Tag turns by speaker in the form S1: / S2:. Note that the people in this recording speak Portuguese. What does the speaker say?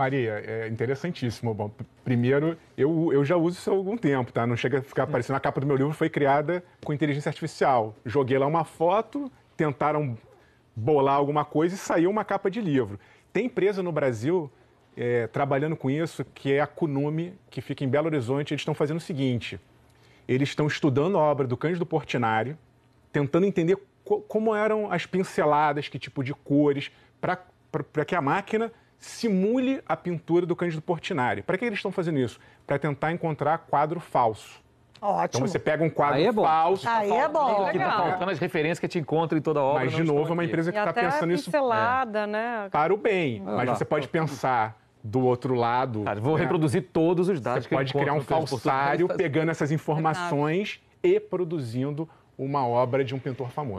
S1: Maria, é interessantíssimo. Bom, primeiro, eu, eu já uso isso há algum tempo, tá? Não chega a ficar aparecendo. Hum. A capa do meu livro foi criada com inteligência artificial. Joguei lá uma foto, tentaram bolar alguma coisa e saiu uma capa de livro. Tem empresa no Brasil é, trabalhando com isso, que é a Kunumi, que fica em Belo Horizonte. Eles estão fazendo o seguinte: eles estão estudando a obra do Cândido Portinari, tentando entender co como eram as pinceladas, que tipo de cores, para que a máquina simule a pintura do Cândido Portinari. Para que eles estão fazendo isso? Para tentar encontrar quadro falso.
S2: Ótimo. Então você pega
S1: um quadro Aí é bom. falso. Aí tá é bom. Que tá faltando as referências que te encontram em toda a obra. Mas, de novo, é uma empresa que está pensando isso é. né? para o bem. Ah, mas lá. Tá. você pode pensar do outro lado. vou né? reproduzir todos os dados. Você que pode criar um falsário pegando essas informações e produzindo uma obra de um pintor famoso.